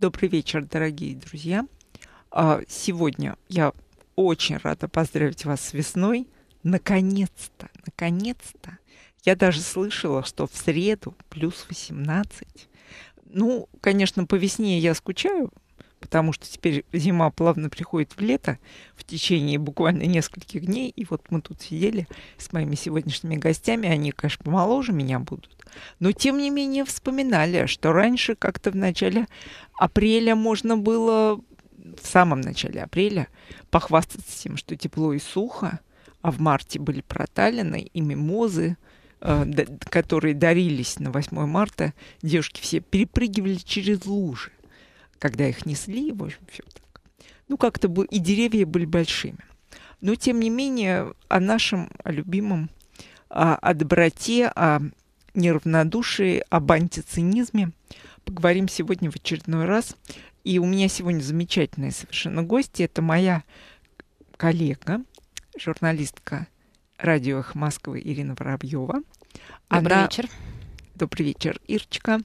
Добрый вечер, дорогие друзья. А, сегодня я очень рада поздравить вас с весной. Наконец-то, наконец-то. Я даже слышала, что в среду плюс 18. Ну, конечно, по весне я скучаю, потому что теперь зима плавно приходит в лето в течение буквально нескольких дней. И вот мы тут сидели с моими сегодняшними гостями, они, конечно, помоложе меня будут, но тем не менее вспоминали, что раньше как-то в начале апреля можно было, в самом начале апреля, похвастаться тем, что тепло и сухо, а в марте были проталины и мимозы, э, которые дарились на 8 марта, девушки все перепрыгивали через лужи когда их несли, в общем, все так. Ну, как-то бы и деревья были большими. Но, тем не менее, о нашем, о любимом, о, о доброте, о неравнодушии, об антицинизме поговорим сегодня в очередной раз. И у меня сегодня замечательные совершенно гости. Это моя коллега, журналистка радио «Эхо Москвы» Ирина Воробьева. Добрый Она... вечер. Добрый вечер, Ирочка.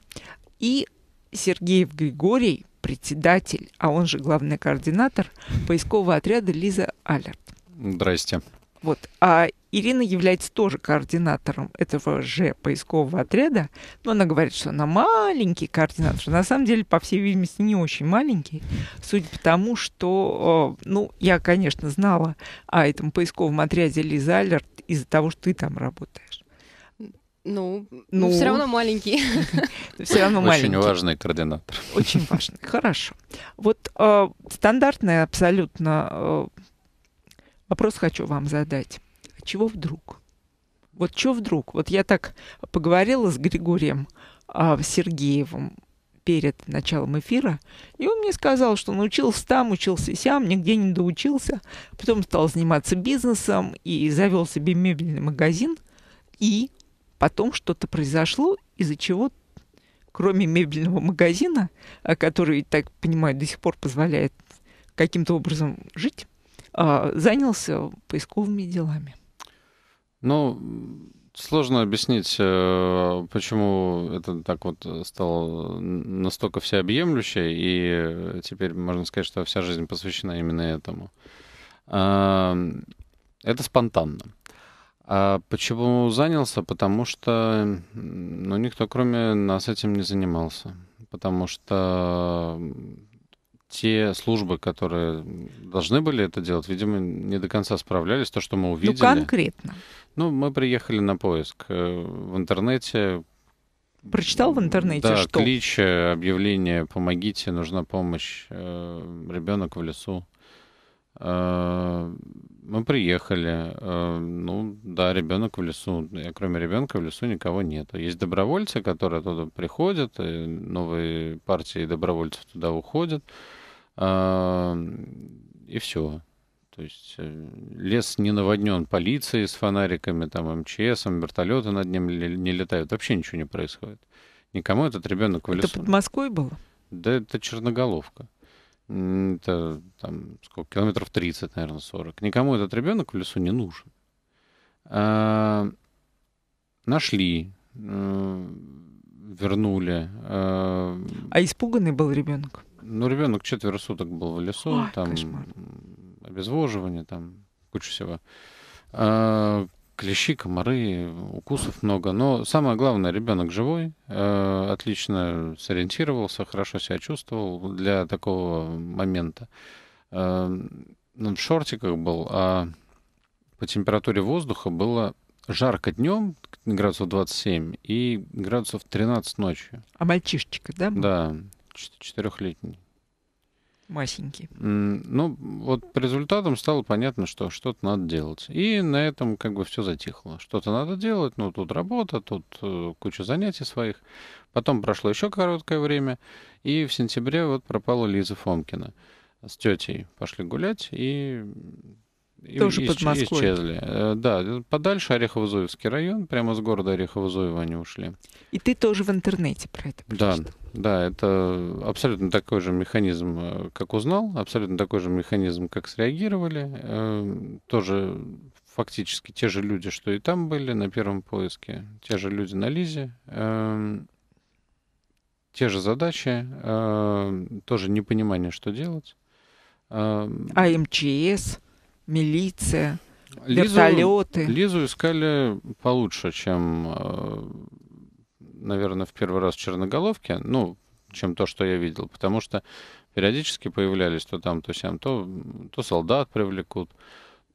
И Сергеев Григорий, председатель, а он же главный координатор поискового отряда Лиза Алерт. Здрасте. Вот. А Ирина является тоже координатором этого же поискового отряда, но она говорит, что она маленький координатор. На самом деле, по всей видимости, не очень маленький, судя по тому, что, э, ну, я, конечно, знала о этом поисковом отряде Лиза Алерт из-за того, что ты там работаешь. Ну, ну, ну. все равно маленький. Все равно маленький. Очень важный координатор. Очень важный. Хорошо. Вот э, стандартный абсолютно э, вопрос хочу вам задать. А чего вдруг? Вот что вдруг? Вот я так поговорила с Григорием э, Сергеевым перед началом эфира, и он мне сказал, что он учился там, учился сям, нигде не доучился, потом стал заниматься бизнесом и завел себе мебельный магазин, и потом что-то произошло, из-за чего, кроме мебельного магазина, а, который, так понимаю, до сих пор позволяет каким-то образом жить, а, занялся поисковыми делами. Ну, сложно объяснить, э, почему это так вот стало настолько всеобъемлющее и теперь можно сказать, что вся жизнь посвящена именно этому. Эм, это спонтанно. А почему занялся? Потому что ну, никто, кроме нас, этим не занимался. Потому что те службы, которые должны были это делать, видимо, не до конца справлялись. То, что мы ну, увидели... Ну, конкретно. Ну, мы приехали на поиск. Э, в интернете Прочитал в интернете, да, что? клич, э, объявление «Помогите, нужна помощь, э, ребенок в лесу». Мы приехали. Э, ну, да, ребенок в лесу. Я, кроме ребенка в лесу никого нету. Есть добровольцы, которые оттуда приходят, и э, новые партии добровольцев туда уходят. И все. То есть э, лес не наводнен полицией с фонариками, там МЧС, вертолеты над ним не летают. Вообще ничего не происходит. Никому этот ребенок в лесу. Это под Москвой было? Да это черноголовка. Это там сколько, километров 30, наверное, 40. Никому этот ребенок в лесу не нужен. А, нашли, э, вернули. Э, а испуганный был ребенок? Ну, ребенок четверо суток был в лесу, Ой, там кошмар. обезвоживание, там куча всего. А, клещи, комары, укусов много. Но самое главное, ребенок живой, э, отлично сориентировался, хорошо себя чувствовал для такого момента. Э, ну, в шортиках был, а по температуре воздуха было жарко днем, градусов 27, и градусов 13 ночью. А мальчишечка, да? Да, четырехлетний. Масенький. Ну, вот по результатам стало понятно, что что-то надо делать. И на этом как бы все затихло. Что-то надо делать, ну, тут работа, тут э, куча занятий своих. Потом прошло еще короткое время, и в сентябре вот пропала Лиза Фомкина. С тетей пошли гулять, и тоже и, под Москвой. Исчезли. Э, да, э, подальше Орехово-Зуевский район, прямо с города Орехово-Зуева они ушли. И ты тоже в интернете про это прочитал. Да, да, это абсолютно такой же механизм, э, как узнал, абсолютно такой же механизм, как среагировали. Тоже фактически те же люди, что и там были на первом поиске, те же люди на Лизе те же задачи, тоже непонимание, что делать. Э, а МЧС? милиция, вертолеты. Лизу искали получше, чем, э, наверное, в первый раз в Черноголовке, ну, чем то, что я видел, потому что периодически появлялись то там, то сям, то, то солдат привлекут,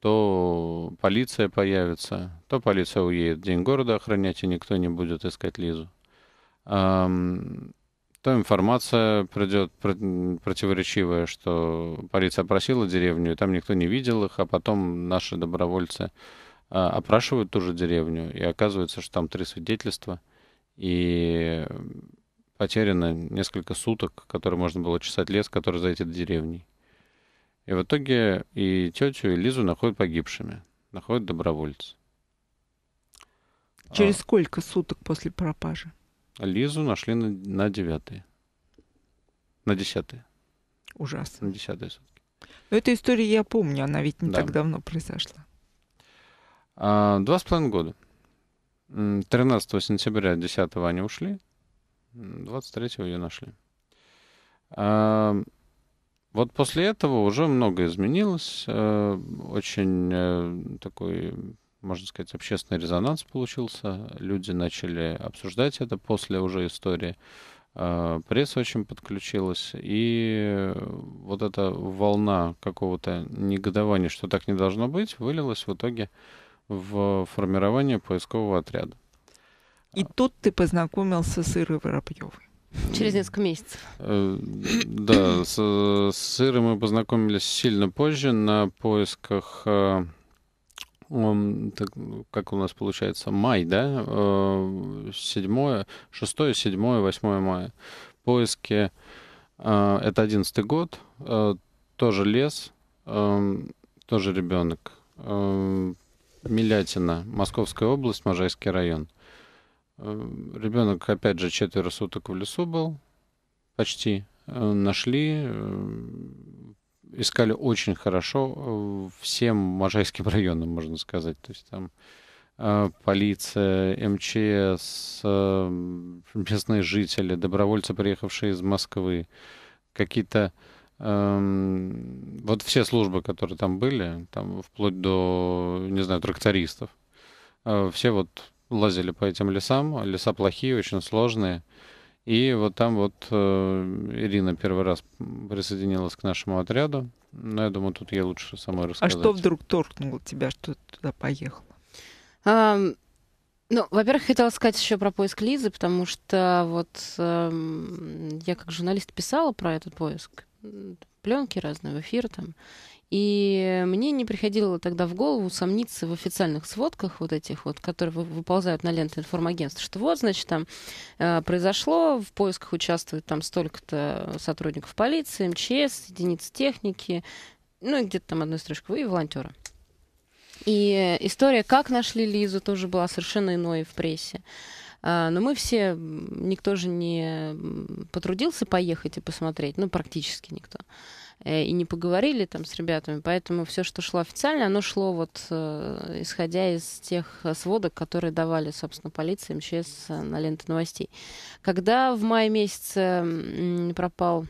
то полиция появится, то полиция уедет день города охранять, и никто не будет искать Лизу то информация придет противоречивая, что полиция опросила деревню, и там никто не видел их, а потом наши добровольцы а, опрашивают ту же деревню, и оказывается, что там три свидетельства, и потеряно несколько суток, которые можно было чесать лес, который за этой деревней. И в итоге и тетю, и Лизу находят погибшими, находят добровольцы. Через а... сколько суток после пропажи? Лизу нашли на, на девятые. На десятые. Ужасно. На десятые сутки. Но эту историю я помню, она ведь не да. так давно произошла. А, два с половиной года. 13 сентября 10 они ушли, 23 ее нашли. А, вот после этого уже много изменилось. Э, очень э, такой можно сказать, общественный резонанс получился. Люди начали обсуждать это после уже истории. Э, пресса очень подключилась, и вот эта волна какого-то негодования, что так не должно быть, вылилась в итоге в формирование поискового отряда. И а. тут ты познакомился с Ирой Воробьевой. Через несколько месяцев. Э, да, с, с Ирой мы познакомились сильно позже на поисках э, так, как у нас получается, май, да, 7, 6, 7, 8 мая. Поиски, э, это 11 год, э, тоже лес, э, тоже ребенок. Милятина, Московская область, Можайский район. Ребенок, опять же, четверо суток в лесу был, почти. Нашли, искали очень хорошо э, всем Можайским районам, можно сказать. То есть там э, полиция, МЧС, э, местные жители, добровольцы, приехавшие из Москвы, какие-то эм, вот все службы, которые там были, там вплоть до, не знаю, трактористов, все вот лазили по этим лесам. Леса плохие, очень сложные. И вот там вот э, Ирина первый раз присоединилась к нашему отряду. Но ну, я думаю, тут я лучше самой рассказать. А что вдруг торкнуло тебя, что ты туда поехала? А, ну, во-первых, хотела сказать еще про поиск Лизы, потому что вот э, я как журналист писала про этот поиск, пленки разные в эфир там. И мне не приходило тогда в голову сомниться в официальных сводках вот этих вот, которые выползают на ленты информагентства, что вот, значит, там э, произошло, в поисках участвует там столько-то сотрудников полиции, МЧС, единиц техники, ну и где-то там одной строчкой, и волонтера. И история, как нашли Лизу, тоже была совершенно иной в прессе. А, но мы все, никто же не потрудился поехать и посмотреть, ну, практически никто. Э, и не поговорили там с ребятами, поэтому все, что шло официально, оно шло вот э, исходя из тех сводок, которые давали, собственно, полиция, МЧС э, на ленты новостей. Когда в мае месяце пропал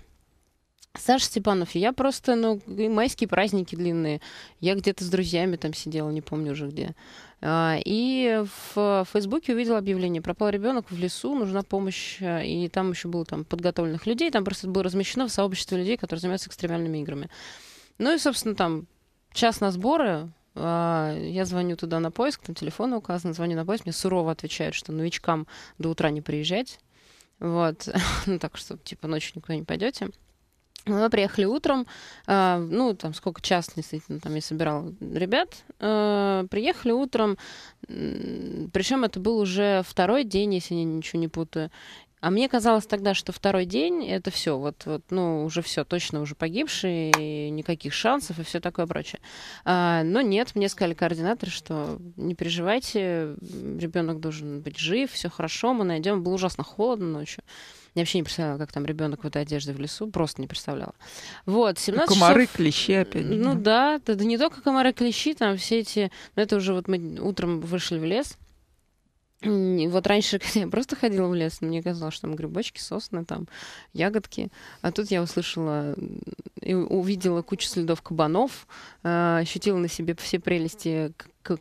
Саша Степанов, я просто, ну, майские праздники длинные. Я где-то с друзьями там сидела, не помню уже где. А, и в Фейсбуке увидела объявление. Пропал ребенок в лесу, нужна помощь. И там еще было там подготовленных людей. Там просто было размещено в сообществе людей, которые занимаются экстремальными играми. Ну и, собственно, там час на сборы, а, я звоню туда на поиск, там телефон указан, звоню на поиск, мне сурово отвечают, что новичкам до утра не приезжать. Вот. ну так что, типа, ночью никуда не пойдете. Ну, мы приехали утром, э, ну, там, сколько час, действительно, там я собирал ребят. Э, приехали утром, э, причем это был уже второй день, если я ничего не путаю. А мне казалось тогда, что второй день это все, вот, вот, ну, уже все, точно уже погибшие, и никаких шансов и все такое прочее. А, но нет, мне сказали координаторы, что не переживайте, ребенок должен быть жив, все хорошо, мы найдем. Было ужасно холодно ночью. Я вообще не представляла, как там ребенок в этой одежде в лесу. Просто не представляла. Вот, 17 ну, Комары, часов... клещи опять. Ну да, это да не только комары, клещи, там все эти... Ну это уже вот мы утром вышли в лес, вот раньше я просто ходила в лес, мне казалось, что там грибочки, сосны, там ягодки. А тут я услышала и увидела кучу следов кабанов, а, ощутила на себе все прелести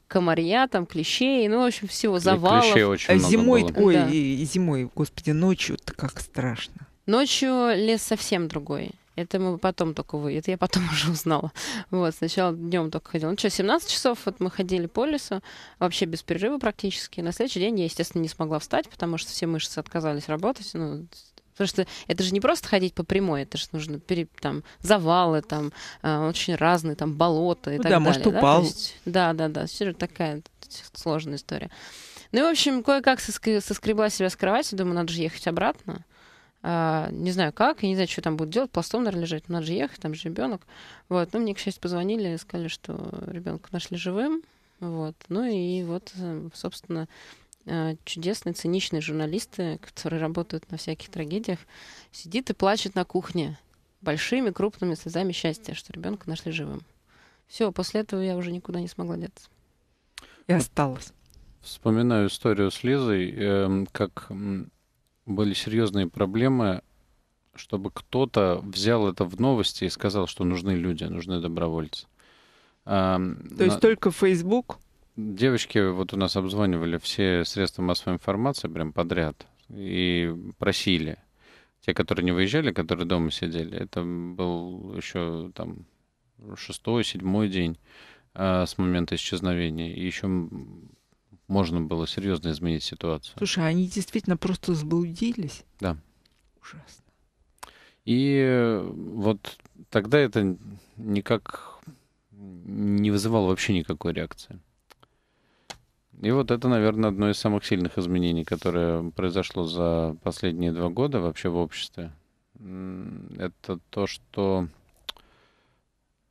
комарья, там, клещей, ну, в общем, всего, завалов. Клещей очень а много Зимой, было. ой, да. зимой, господи, ночью-то как страшно. Ночью лес совсем другой. Это мы потом только вы, это я потом уже узнала. Вот, сначала днем только ходила. Ну что, 17 часов вот мы ходили по лесу, вообще без перерыва практически. На следующий день я, естественно, не смогла встать, потому что все мышцы отказались работать, ну, Потому что это же не просто ходить по прямой, это же нужно пере, там завалы, там э, очень разные, там болота и ну, так да, далее. Может, упал. Да? Есть, да, да, да. Все такая сложная история. Ну и, в общем, кое-как соск... соскребла себя с кровати, думаю, надо же ехать обратно. А, не знаю как, я не знаю, что там будет делать, пластом, наверное, лежать, надо же ехать, там же ребенок. Вот. Ну, мне, к счастью, позвонили и сказали, что ребенка нашли живым. Вот. Ну и вот, э, собственно, Э, чудесные, циничные журналисты, которые работают на всяких трагедиях, сидит и плачет на кухне большими, крупными слезами счастья, что ребенка нашли живым. Все, после этого я уже никуда не смогла деться. И осталась. Вспоминаю историю с Лизой, эм, как были серьезные проблемы, чтобы кто-то взял это в новости и сказал, что нужны люди, нужны добровольцы. То есть на... только Facebook Девочки вот у нас обзванивали все средства массовой информации прям подряд и просили. Те, которые не выезжали, которые дома сидели, это был еще там шестой, седьмой день а, с момента исчезновения. И еще можно было серьезно изменить ситуацию. Слушай, они действительно просто заблудились? Да. Ужасно. И э, вот тогда это никак не вызывало вообще никакой реакции. И вот это, наверное, одно из самых сильных изменений, которое произошло за последние два года вообще в обществе. Это то, что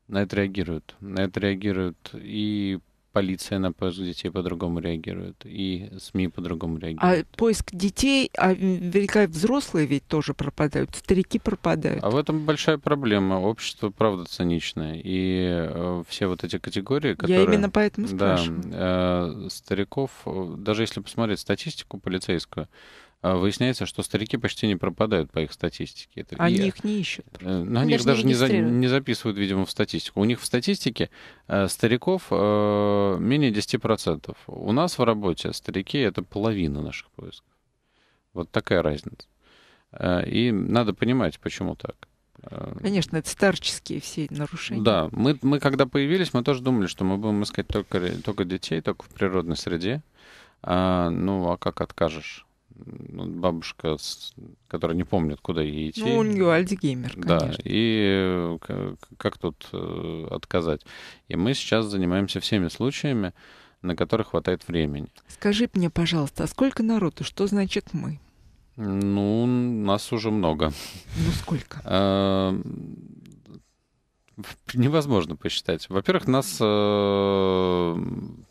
на это реагируют. На это реагируют и полиция на поиск детей по-другому реагирует, и СМИ по-другому а реагируют. А поиск детей, а велика взрослые ведь тоже пропадают, старики пропадают. А в этом большая проблема. Общество, правда, циничное. И э, все вот эти категории, которые... Я именно поэтому спрашиваю. Да, э, стариков, э, даже если посмотреть статистику полицейскую, а выясняется, что старики почти не пропадают по их статистике. Это они и... их не ищут. Э, Но они их даже не, за... не записывают, видимо, в статистику. У них в статистике э, стариков э, менее 10%. У нас в работе старики — это половина наших поисков. Вот такая разница. Э, и надо понимать, почему так. Конечно, это старческие все нарушения. Да, мы, мы когда появились, мы тоже думали, что мы будем искать только, только детей, только в природной среде. А, ну, а как откажешь? Ну, бабушка, которая не помнит, куда ей идти. Ну, у нее Альцгеймер, конечно. Да, и э, как тут э, отказать? И мы сейчас занимаемся всеми случаями, на которых хватает времени. Скажи мне, пожалуйста, а сколько народу? Что значит мы? Ну, нас уже много. Ну, сколько? Э, невозможно посчитать. Во-первых, нас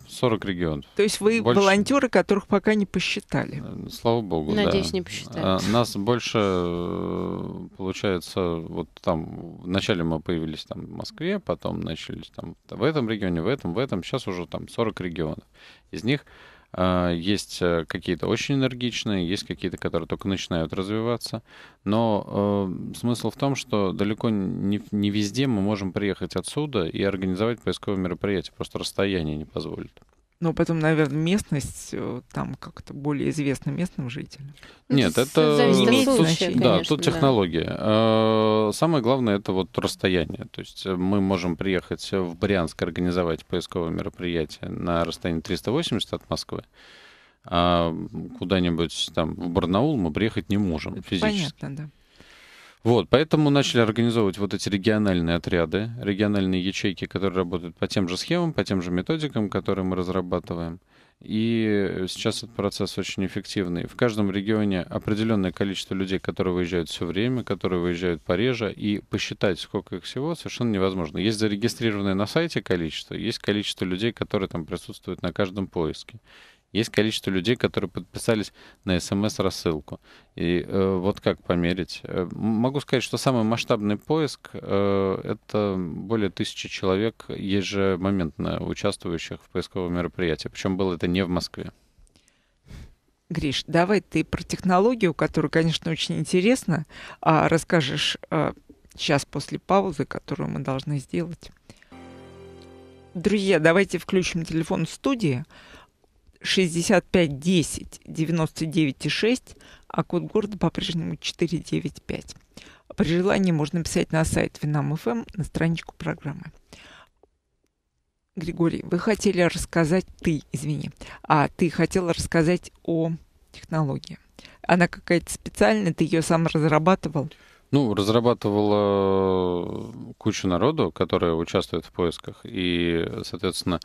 40 регионов. То есть вы больше... волонтеры, которых пока не посчитали? Э, слава богу, Надеюсь, да. не посчитали. А, нас больше, э, получается, вот там вначале мы появились там в Москве, потом начались там в этом регионе, в этом, в этом. Сейчас уже там 40 регионов. Из них Э, есть э, какие-то очень энергичные, есть какие-то, которые только начинают развиваться. Но э, смысл в том, что далеко не, не везде мы можем приехать отсюда и организовать поисковое мероприятие. Просто расстояние не позволит но потом, наверное, местность э, там как-то более известна местным жителям. Ну, Нет, это зависит от случая, тут, да, тут технология. Да. Э, самое главное это вот расстояние. То есть э, мы можем приехать в Брянск организовать поисковое мероприятие на расстоянии 380 от Москвы а куда-нибудь там в Барнаул мы приехать не можем Это физически. Понятно, да. Вот, поэтому начали организовывать вот эти региональные отряды, региональные ячейки, которые работают по тем же схемам, по тем же методикам, которые мы разрабатываем. И сейчас этот процесс очень эффективный. В каждом регионе определенное количество людей, которые выезжают все время, которые выезжают пореже, и посчитать, сколько их всего, совершенно невозможно. Есть зарегистрированное на сайте количество, есть количество людей, которые там присутствуют на каждом поиске. Есть количество людей, которые подписались на смс-рассылку. И э, вот как померить? Э, могу сказать, что самый масштабный поиск э, — это более тысячи человек, ежемоментно участвующих в поисковом мероприятии. Причем было это не в Москве. Гриш, давай ты про технологию, которая, конечно, очень интересна, а расскажешь сейчас э, после паузы, которую мы должны сделать. Друзья, давайте включим телефон в студии. 65 10 99 6, а код города по-прежнему 495. При желании можно писать на сайт Винам.фм на страничку программы. Григорий, вы хотели рассказать, ты, извини, а ты хотела рассказать о технологии. Она какая-то специальная, ты ее сам разрабатывал? Ну, разрабатывала э, куча народу, которые участвуют в поисках. И, соответственно,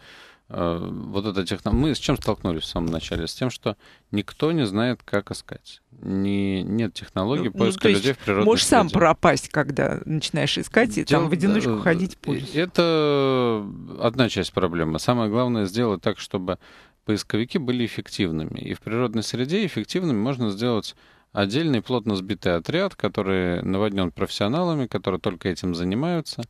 Э, вот эта технология... Мы с чем столкнулись в самом начале? С тем, что никто не знает, как искать. Не, нет технологий ну, ну поиска ну, людей в природной Можешь среде. сам пропасть, когда начинаешь искать, и Тем, там в одиночку ходить по Это одна часть проблемы. Самое главное сделать так, чтобы поисковики были эффективными. И в природной среде эффективными можно сделать отдельный плотно сбитый отряд, который наводнен профессионалами, которые только этим занимаются.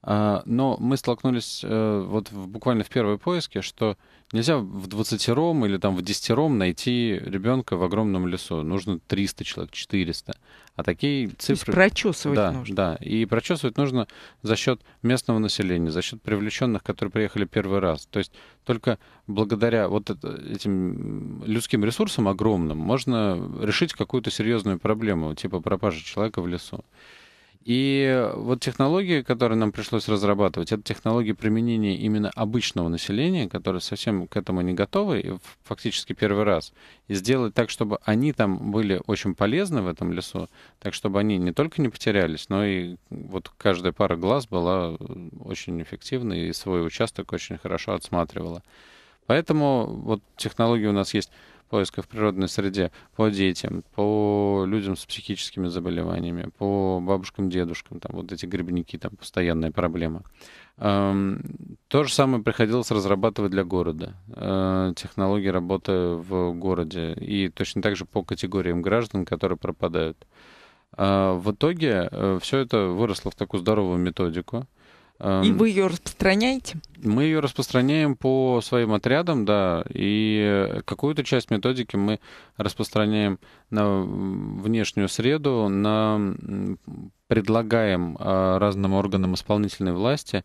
А, но мы столкнулись э, вот буквально в первой поиске, что нельзя в ром или там в ром найти ребенка в огромном лесу. Нужно 300 человек, 400. А такие цифры... То есть прочесывать да, нужно. Да, и прочесывать нужно за счет местного населения, за счет привлеченных, которые приехали первый раз. То есть только благодаря вот этим людским ресурсам огромным можно решить какую-то серьезную проблему, типа пропажи человека в лесу. И вот технологии, которые нам пришлось разрабатывать, это технологии применения именно обычного населения, которое совсем к этому не готовы, и фактически первый раз. И сделать так, чтобы они там были очень полезны в этом лесу, так чтобы они не только не потерялись, но и вот каждая пара глаз была э, очень эффективна и свой участок очень хорошо отсматривала. Поэтому вот технологии у нас есть поиска в природной среде по детям, по людям с психическими заболеваниями, по бабушкам, дедушкам, там вот эти грибники, там постоянная проблема. Эм, то же самое приходилось разрабатывать для города. Э, технологии работы в городе. И точно так же по категориям граждан, которые пропадают. Э, в итоге э, все это выросло в такую здоровую методику. И вы ее распространяете? Мы ее распространяем по своим отрядам, да, и какую-то часть методики мы распространяем на внешнюю среду, на предлагаем а, разным органам исполнительной власти.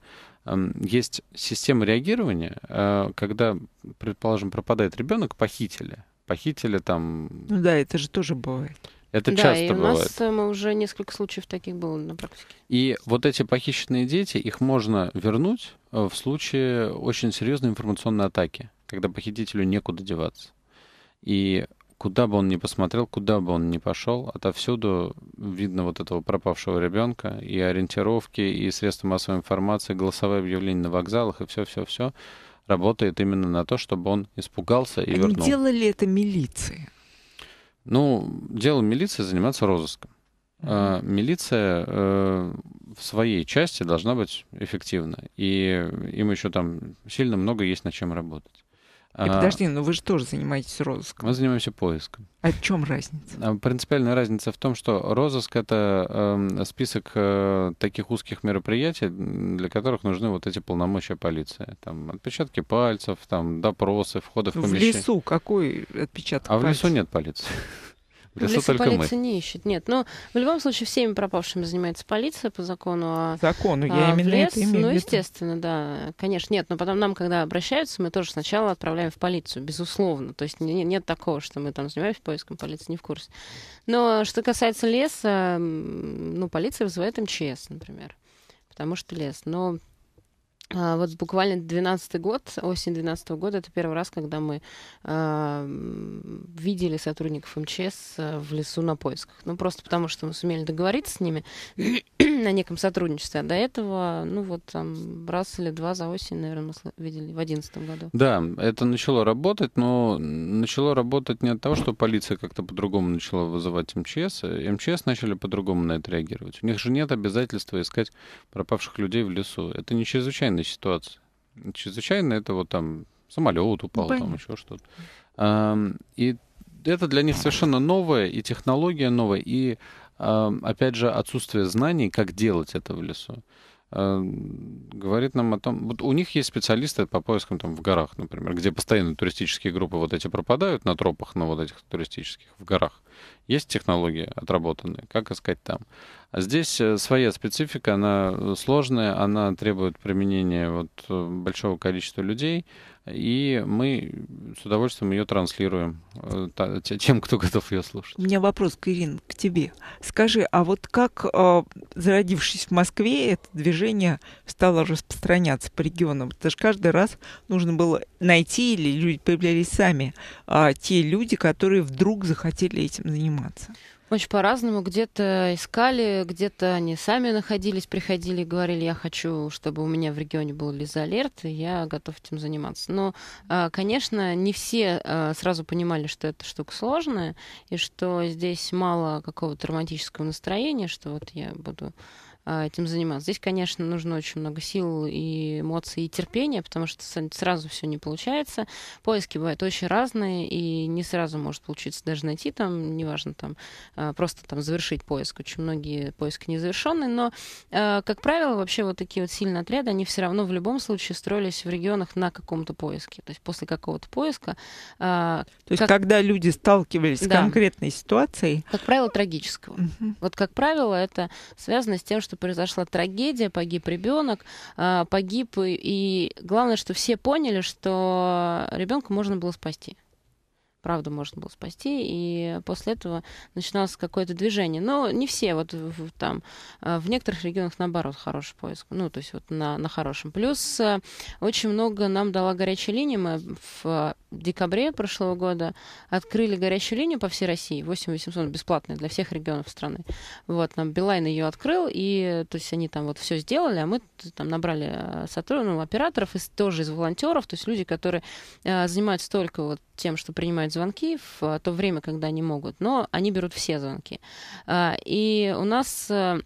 Есть система реагирования, а, когда, предположим, пропадает ребенок, похитили, похитили там. Ну да, это же тоже бывает. Это да, часто и у нас мы уже несколько случаев таких было на практике. И вот эти похищенные дети, их можно вернуть э, в случае очень серьезной информационной атаки, когда похитителю некуда деваться. И куда бы он ни посмотрел, куда бы он ни пошел, отовсюду видно вот этого пропавшего ребенка, и ориентировки, и средства массовой информации, голосовые объявления на вокзалах, и все-все-все работает именно на то, чтобы он испугался и Они а вернул. Делали это милиция? Ну, дело милиции заниматься розыском. А, милиция э, в своей части должна быть эффективна. И им еще там сильно много есть над чем работать. И а, подожди, ну вы же тоже занимаетесь розыском. Мы занимаемся поиском. А в чем разница? А, принципиальная разница в том, что розыск это э, список э, таких узких мероприятий, для которых нужны вот эти полномочия полиции. Там отпечатки пальцев, там допросы, входы в помещение. В лесу какой отпечаток? А пальцев? в лесу нет полиции. В лесу, в лесу только полиция мы. не ищет. Нет, но ну, в любом случае всеми пропавшими занимается полиция по закону. А, закону, ну, я а, именно в лес, это имею Ну, естественно, да, конечно. Нет, но потом нам, когда обращаются, мы тоже сначала отправляем в полицию, безусловно. То есть не, нет такого, что мы там занимаемся поиском, полиции не в курсе. Но что касается леса, ну, полиция вызывает МЧС, например, потому что лес. Но а, вот буквально 12 год, осень 12 года, это первый раз, когда мы э, видели сотрудников МЧС э, в лесу на поисках. Ну, просто потому, что мы сумели договориться с ними на неком сотрудничестве. А до этого, ну вот там раз или два за осень, наверное, мы видели в одиннадцатом году. Да, это начало работать, но начало работать не от того, что полиция как-то по-другому начала вызывать МЧС. МЧС начали по-другому на это реагировать. У них же нет обязательства искать пропавших людей в лесу. Это не чрезвычайная ситуация. Чрезвычайно это вот там самолет ну, упал, ну, там еще что-то. А, и это для них совершенно новое, и технология новая, и опять же, отсутствие знаний, как делать это в лесу говорит нам о том, вот у них есть специалисты по поискам там в горах, например, где постоянно туристические группы вот эти пропадают на тропах, на вот этих туристических в горах. Есть технологии отработанные, как искать там. Здесь э, своя специфика, она э, сложная, она требует применения вот э, большого количества людей, и мы с удовольствием ее транслируем тем, кто готов ее слушать. У меня вопрос, Кирин, к тебе. Скажи, а вот как, зародившись в Москве, это движение стало распространяться по регионам? Потому что каждый раз нужно было найти, или люди появлялись сами, а те люди, которые вдруг захотели этим заниматься. Очень по-разному. Где-то искали, где-то они сами находились, приходили и говорили, я хочу, чтобы у меня в регионе был лизалерт, и я готов этим заниматься. Но, а, конечно, не все а, сразу понимали, что эта штука сложная, и что здесь мало какого-то романтического настроения, что вот я буду а, этим заниматься. Здесь, конечно, нужно очень много сил и эмоций и терпения, потому что сразу все не получается. Поиски бывают очень разные, и не сразу может получиться даже найти там, неважно, там, а, просто там завершить поиск. Очень многие поиски незавершенные, но, а, как правило, вообще вот такие вот сильные отряды, они все равно в любом случае строились в регионах на каком-то поиске. То есть после какого-то поиска... То есть как... когда люди сталкивались да. с конкретной ситуацией... Как правило, трагического. Угу. Вот, как правило, это связано с тем, что что произошла трагедия, погиб ребенок, а, погиб, и главное, что все поняли, что ребенка можно было спасти правда можно было спасти, и после этого начиналось какое-то движение. Но не все, вот в, там, а, в некоторых регионах, наоборот, хороший поиск, ну, то есть вот на, на хорошем. Плюс э, очень много нам дала горячая линия, мы в декабре прошлого года открыли горячую линию по всей России, 8800, бесплатная для всех регионов страны. Вот, нам Билайн ее открыл, и, то есть они там вот все сделали, а мы там набрали э, сотрудников, ну, операторов, из, тоже из волонтеров, то есть люди, которые э, занимаются только вот тем, что принимают звонки в э, то время, когда они могут, но они берут все звонки. А, и у нас э,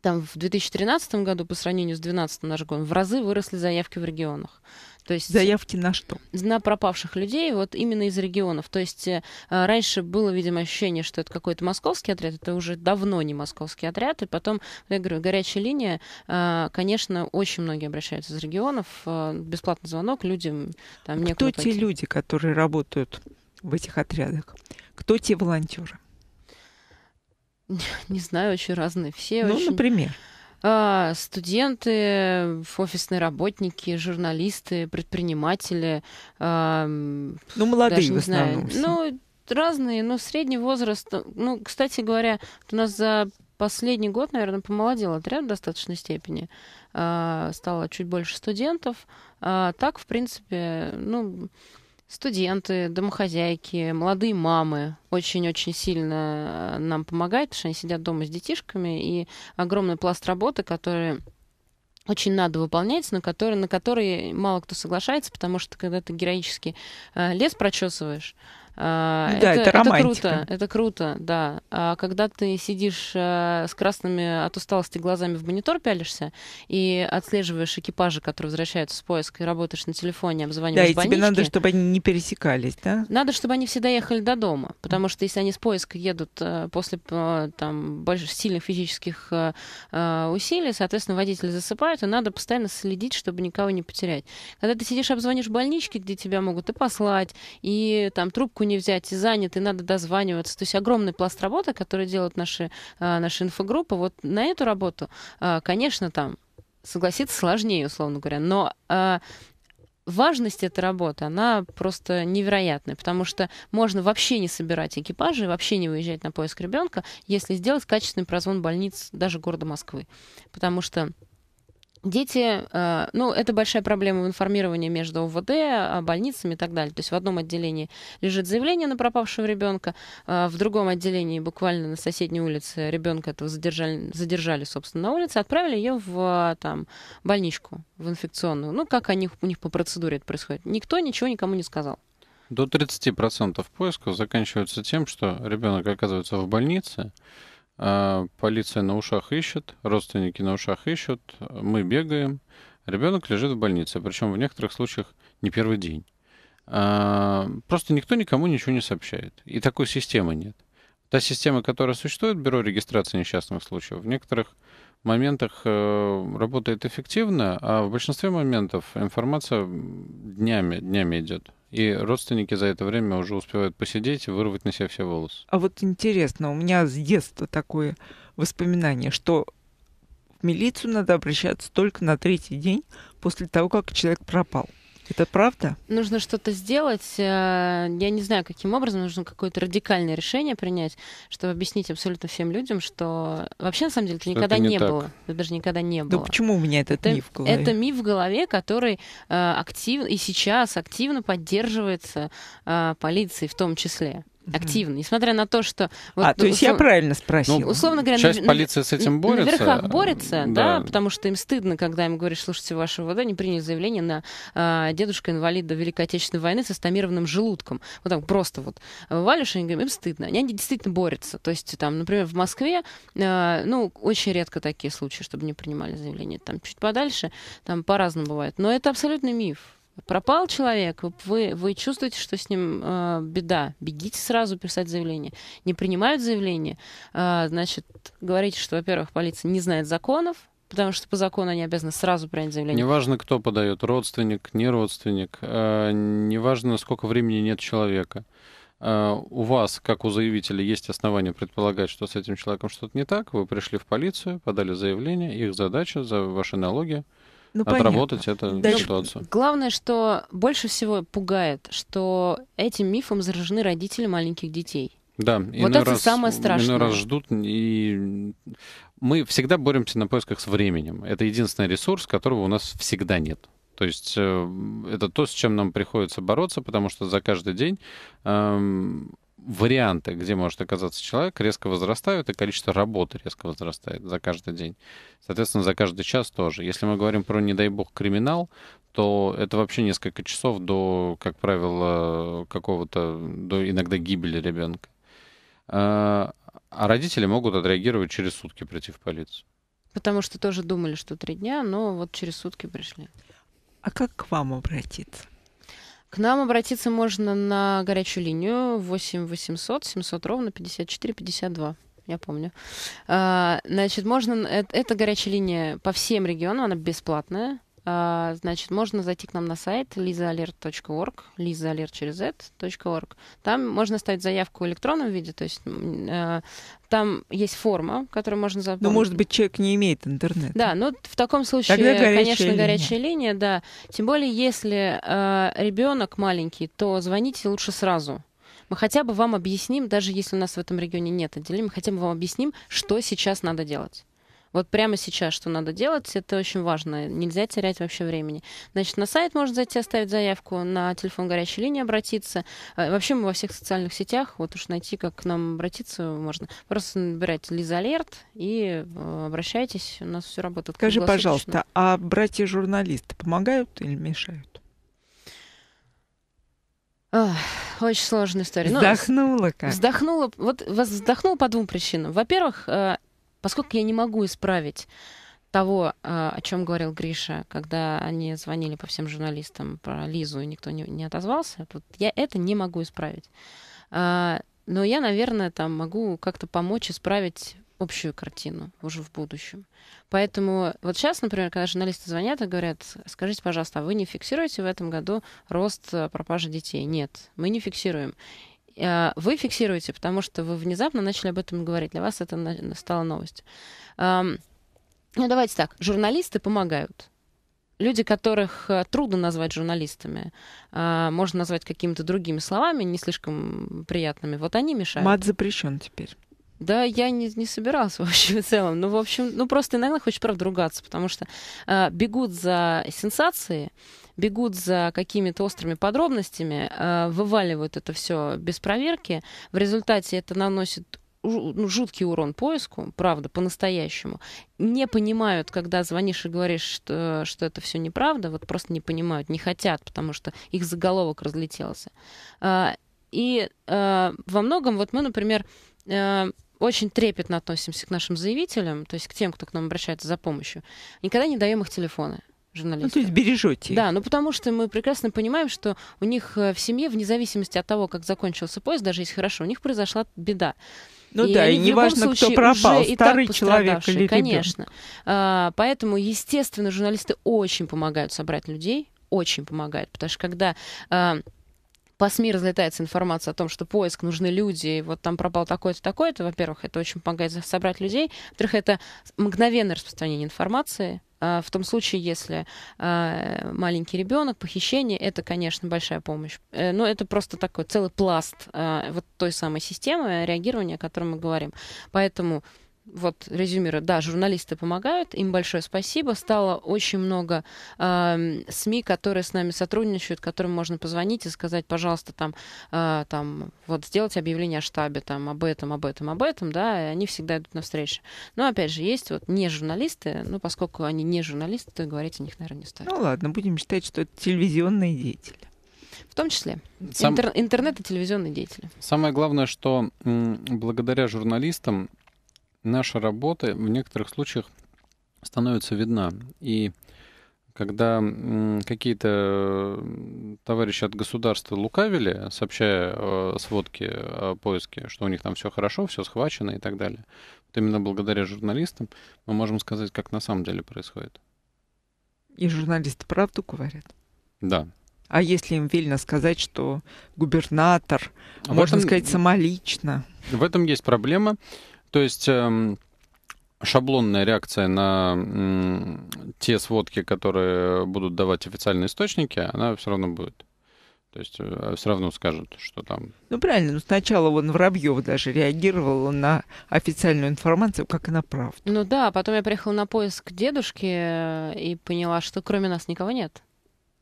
там в 2013 году по сравнению с 2012 нашим годом в разы выросли заявки в регионах. То есть, Заявки на что? На пропавших людей, вот именно из регионов. То есть э, раньше было, видимо, ощущение, что это какой-то московский отряд, это уже давно не московский отряд. И потом, я говорю, горячая линия, э, конечно, очень многие обращаются из регионов. Э, бесплатный звонок людям там некуда Кто пойти. те люди, которые работают в этих отрядах? Кто те волонтеры? Не знаю, очень разные. Все ну, очень... например. А, студенты, офисные работники, журналисты, предприниматели. А, ну, молодые даже, в основном. Знаю, ну, разные, но средний возраст... Ну, кстати говоря, у нас за последний год, наверное, помолодел отряд в достаточной степени. А, стало чуть больше студентов. так, в принципе, ну, студенты, домохозяйки, молодые мамы очень-очень сильно э, нам помогают, потому что они сидят дома с детишками, и огромный пласт работы, который очень надо выполнять, на который, на который мало кто соглашается, потому что когда ты героически э, лес прочесываешь, а, ну да, это, это романтика. Это круто, это круто, да. А когда ты сидишь э, с красными от усталости глазами в монитор пялишься и отслеживаешь экипажи, которые возвращаются с поиска, и работаешь на телефоне, обзваниваешь Да, и больнички, тебе надо, чтобы они не пересекались, да? Надо, чтобы они все доехали до дома, потому что если они с поиска едут э, после э, там, больших сильных физических усилий, соответственно, водители засыпают, и надо постоянно следить, чтобы никого не потерять. Когда ты сидишь, обзвонишь больнички, где тебя могут и послать, и там трубку трубку не взять, и занят, и надо дозваниваться. То есть огромный пласт работы, который делают наши, а, наши инфогруппы. Вот на эту работу, а, конечно, там согласиться сложнее, условно говоря, но а, важность этой работы, она просто невероятная, потому что можно вообще не собирать экипажи, вообще не выезжать на поиск ребенка, если сделать качественный прозвон больниц даже города Москвы. Потому что Дети, э, ну, это большая проблема в информировании между ОВД, а, больницами и так далее. То есть в одном отделении лежит заявление на пропавшего ребенка, а, в другом отделении буквально на соседней улице ребенка этого задержали, задержали, собственно, на улице, отправили ее в а, там, больничку, в инфекционную. Ну, как они, у них по процедуре это происходит. Никто ничего никому не сказал. До 30% поисков заканчиваются тем, что ребенок оказывается в больнице, а, полиция на ушах ищет, родственники на ушах ищут, мы бегаем. Ребенок лежит в больнице, причем в некоторых случаях не первый день. А, просто никто никому ничего не сообщает. И такой системы нет. Та система, которая существует, Бюро регистрации несчастных случаев, в некоторых моментах э, работает эффективно, а в большинстве моментов информация днями, днями идет. И родственники за это время уже успевают посидеть и вырвать на себя все волосы. А вот интересно, у меня с детства такое воспоминание, что в милицию надо обращаться только на третий день после того, как человек пропал. Это правда? Нужно что-то сделать. Э, я не знаю, каким образом. Нужно какое-то радикальное решение принять, чтобы объяснить абсолютно всем людям, что вообще, на самом деле, это что никогда это не, не было. Это даже никогда не было. Да почему у меня этот это, миф в голове? Это миф в голове, который э, активно и сейчас активно поддерживается э, полицией в том числе активно, несмотря на то, что... Вот, а, то есть услов... я правильно спросила. Ну, условно говоря, часть на... полиции с этим борется. Наверхах борется, да. да, потому что им стыдно, когда им говоришь, слушайте, ваше вода не приняли заявление на э, а, дедушка-инвалида Великой Отечественной войны с астомированным желудком. Вот так просто вот валишь, и им стыдно. Они действительно борются. То есть там, например, в Москве, э, ну, очень редко такие случаи, чтобы не принимали заявление. Там чуть подальше, там по-разному бывает. Но это абсолютный миф пропал человек, вы, вы чувствуете, что с ним э, беда, бегите сразу писать заявление. Не принимают заявление, э, значит, говорите, что, во-первых, полиция не знает законов, потому что по закону они обязаны сразу принять заявление. Неважно, кто подает, родственник, не родственник, э, неважно, сколько времени нет человека. Э, у вас, как у заявителя, есть основания предполагать, что с этим человеком что-то не так, вы пришли в полицию, подали заявление, их задача за ваши налоги – ну, отработать понятно. эту Дальше. ситуацию. Главное, что больше всего пугает, что этим мифом заражены родители маленьких детей. Да, вот иной это раз, самое страшное. Иной раз ждут, и мы всегда боремся на поисках с временем. Это единственный ресурс, которого у нас всегда нет. То есть э, это то, с чем нам приходится бороться, потому что за каждый день эм, варианты, где может оказаться человек, резко возрастают, и количество работы резко возрастает за каждый день. Соответственно, за каждый час тоже. Если мы говорим про, не дай бог, криминал, то это вообще несколько часов до, как правило, какого-то, до иногда гибели ребенка. А, а родители могут отреагировать через сутки, прийти в полицию. Потому что тоже думали, что три дня, но вот через сутки пришли. А как к вам обратиться? К нам обратиться можно на горячую линию 8 800 700 ровно 54 52 я помню. А, значит, можно... Э, Это горячая линия по всем регионам, она бесплатная. А, значит, можно зайти к нам на сайт lizaalert.org, lizaalert через z.org. Там можно ставить заявку в электронном виде, то есть а, там есть форма, которую можно заполнить. Но, ну, может быть, человек не имеет интернета. Да, но ну, в таком случае, Тогда горячая конечно, линия. горячая линия, да. Тем более, если э, ребенок маленький, то звоните лучше сразу мы хотя бы вам объясним, даже если у нас в этом регионе нет отделения, мы хотя бы вам объясним, что сейчас надо делать. Вот прямо сейчас, что надо делать, это очень важно. Нельзя терять вообще времени. Значит, на сайт можно зайти, оставить заявку, на телефон горячей линии обратиться. Э, вообще мы во всех социальных сетях, вот уж найти, как к нам обратиться можно. Просто набирайте Лиза Алерт и э, обращайтесь, у нас все работает. Скажи, пожалуйста, а братья-журналисты помогают или мешают? Ох, очень сложная история. Ну, вздохнула как. Вздохнула. Вот вздохнула по двум причинам. Во-первых, э, поскольку я не могу исправить того, э, о чем говорил Гриша, когда они звонили по всем журналистам про Лизу, и никто не, не отозвался, вот я это не могу исправить. Э, но я, наверное, там могу как-то помочь исправить общую картину уже в будущем. Поэтому вот сейчас, например, когда журналисты звонят и говорят, скажите, пожалуйста, а вы не фиксируете в этом году рост э, пропажи детей? Нет, мы не фиксируем. А, вы фиксируете, потому что вы внезапно начали об этом говорить. Для вас это стало новостью. Ну, давайте так. Журналисты помогают. Люди, которых э, трудно назвать журналистами, а, можно назвать какими-то другими словами, не слишком приятными, вот они мешают. Мат запрещен теперь. Да, я не, не собирался вообще в целом. Ну, в общем, ну просто иногда хочешь, правда, ругаться, потому что э, бегут за сенсации, бегут за какими-то острыми подробностями, э, вываливают это все без проверки. В результате это наносит ну, жуткий урон поиску, правда, по-настоящему. Не понимают, когда звонишь и говоришь, что, что это все неправда, вот просто не понимают, не хотят, потому что их заголовок разлетелся. А, и во многом, вот мы, например, очень трепетно относимся к нашим заявителям, то есть к тем, кто к нам обращается за помощью. Никогда не даем их телефоны журналисты. Ну, то есть бережете. Да, ну потому что мы прекрасно понимаем, что у них э, в семье, вне зависимости от того, как закончился поезд, даже если хорошо, у них произошла беда. Ну и да, и неважно, кто пропал, старый человек или Конечно. А, поэтому, естественно, журналисты очень помогают собрать людей, очень помогают, потому что когда... А, по СМИ разлетается информация о том, что поиск нужны люди, вот там пропал такой-то, такой-то, во-первых, это очень помогает собрать людей, во-вторых, это мгновенное распространение информации, э, в том случае, если э, маленький ребенок, похищение, это, конечно, большая помощь. Э, но это просто такой целый пласт вот той самой системы реагирования, о которой мы говорим. Поэтому вот резюмирую, да, журналисты помогают, им большое спасибо. Стало очень много э, СМИ, которые с нами сотрудничают, которым можно позвонить и сказать, пожалуйста, там, э, там, вот сделать объявление о штабе, там, об этом, об этом, об этом, да, и они всегда идут на навстречу. Но, опять же, есть вот не журналисты, ну, поскольку они не журналисты, то говорить о них, наверное, не стоит. Ну, ладно, будем считать, что это телевизионные деятели. В том числе Сам... Интер- интернет и телевизионные деятели. Самое главное, что благодаря журналистам наша работа в некоторых случаях становится видна. И когда какие-то товарищи от государства лукавили, сообщая э, сводки о поиске, что у них там все хорошо, все схвачено и так далее. Вот именно благодаря журналистам мы можем сказать, как на самом деле происходит. И журналисты правду говорят? Да. А если им велено сказать, что губернатор, а можно этом, сказать, самолично? В этом есть проблема. То есть эм, шаблонная реакция на те сводки, которые будут давать официальные источники, она все равно будет. То есть э, все равно скажут, что там. Ну правильно, но ну, сначала он Воробьев даже реагировал на официальную информацию, как и на правду. Ну да, а потом я приехала на поиск дедушки э, и поняла, что кроме нас никого нет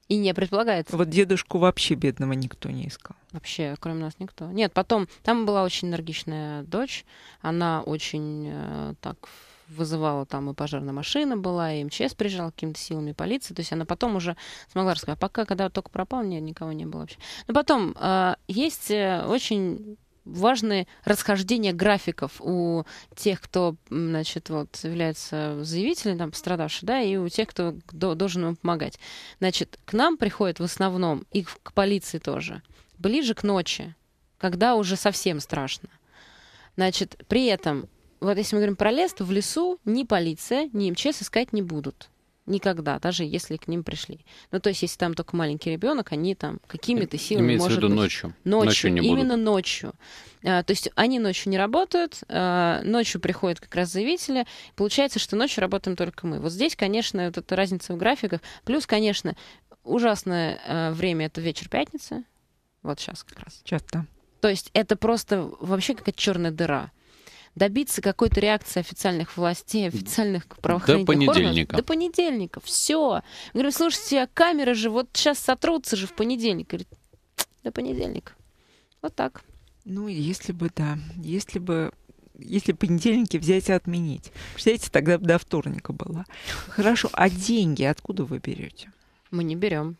и не предполагается. Вот дедушку вообще бедного никто не искал. Вообще, кроме нас никто. Нет, потом там была очень энергичная дочь, она очень э, так вызывала там и пожарная машина была, и МЧС приезжала какими-то силами, полиции. То есть она потом уже смогла рассказать. А пока, когда только пропал, нет, никого не было вообще. Но потом э, есть э, очень важные расхождения графиков у тех, кто, значит, вот является заявителем, там, пострадавший, да, и у тех, кто должен им помогать. Значит, к нам приходят в основном, и к полиции тоже, ближе к ночи, когда уже совсем страшно. Значит, при этом, вот если мы говорим про лес, то в лесу ни полиция, ни МЧС искать не будут никогда, даже если к ним пришли. Ну, то есть, если там только маленький ребенок, они там какими-то силами, Имеется может в виду быть... ночью. Ночью, ночью не именно будут. ночью. А, то есть, они ночью не работают, а, ночью приходят как раз заявители. Получается, что ночью работаем только мы. Вот здесь, конечно, вот эта разница в графиках. Плюс, конечно, ужасное а, время — это вечер пятницы. Вот сейчас как раз. Часто. То есть, это просто вообще какая-то черная дыра добиться какой-то реакции официальных властей, официальных правоохранительных органов. до понедельника. органов. До понедельника. Все. Говорю, слушайте, а камеры же вот сейчас сотрутся же в понедельник. Говорит, до понедельника. Вот так. Ну, если бы, да. Если бы если понедельники взять и отменить. Представляете, тогда до вторника было. Хорошо, а деньги откуда вы берете? Мы не берем.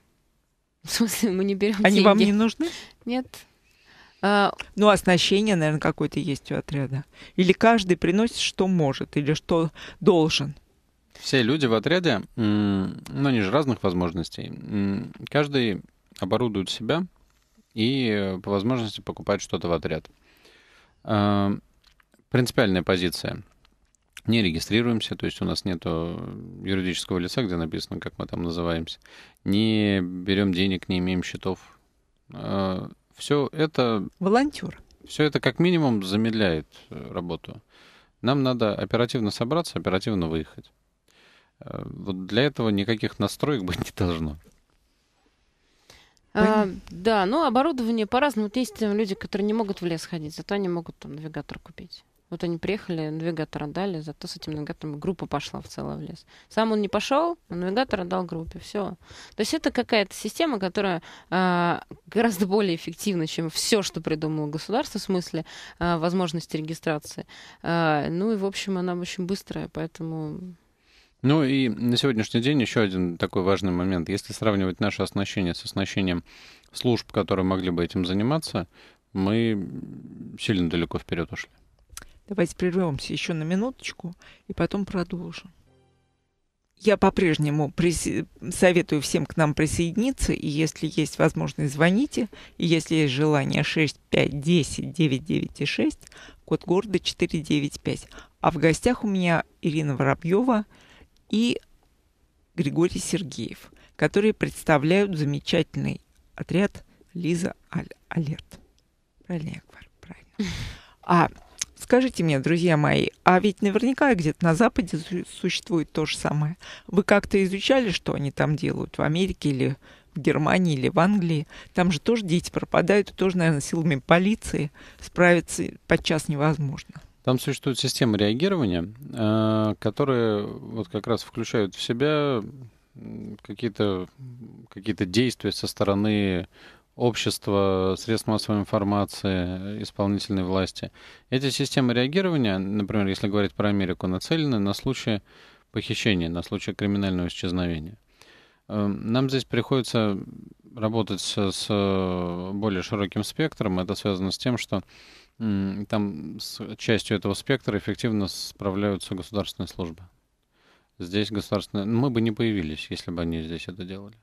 В смысле, мы не берем Они деньги. вам не нужны? Нет, а... Ну, оснащение, наверное, какое-то есть у отряда. Или каждый приносит, что может, или что должен. Все люди в отряде, ну, они же разных возможностей. Каждый оборудует себя и э, по возможности покупает что-то в отряд. А, принципиальная позиция. Не регистрируемся, то есть у нас нет юридического лица, где написано, как мы там называемся. Не берем денег, не имеем счетов а, все это... Волонтер. Все это как минимум замедляет э, работу. Нам надо оперативно собраться, оперативно выехать. Э, вот для этого никаких настроек быть не должно. А, да, но ну, оборудование по-разному. Вот есть э, люди, которые не могут в лес ходить, зато они могут там навигатор купить. Вот они приехали, навигатор отдали, зато с этим навигатором группа пошла в целом в лес. Сам он не пошел, а навигатор отдал группе. Все. То есть это какая-то система, которая э, гораздо более эффективна, чем все, что придумало государство в смысле э, возможности регистрации. Э, ну и, в общем, она очень быстрая, поэтому... Ну и на сегодняшний день еще один такой важный момент. Если сравнивать наше оснащение с оснащением служб, которые могли бы этим заниматься, мы сильно далеко вперед ушли. Давайте прервемся еще на минуточку и потом продолжим. Я по-прежнему присо... советую всем к нам присоединиться, и если есть возможность, звоните. И если есть желание 6510 996, код города 495. А в гостях у меня Ирина Воробьева и Григорий Сергеев, которые представляют замечательный отряд Лиза Алерт. Правильно я говорю? Правильно. А Скажите мне, друзья мои, а ведь наверняка где-то на Западе существует то же самое. Вы как-то изучали, что они там делают в Америке или в Германии или в Англии? Там же тоже дети пропадают, и тоже, наверное, силами полиции справиться подчас невозможно. Там существует система реагирования, э, которая вот как раз включает в себя какие-то какие действия со стороны общества, средств массовой информации, исполнительной власти. Эти системы реагирования, например, если говорить про Америку, нацелены на случай похищения, на случай криминального исчезновения. Эм, нам здесь приходится работать с более широким спектром. Это связано с тем, что там с частью этого спектра эффективно справляются государственные службы. Здесь государственные... Мы бы не появились, если бы они здесь это делали.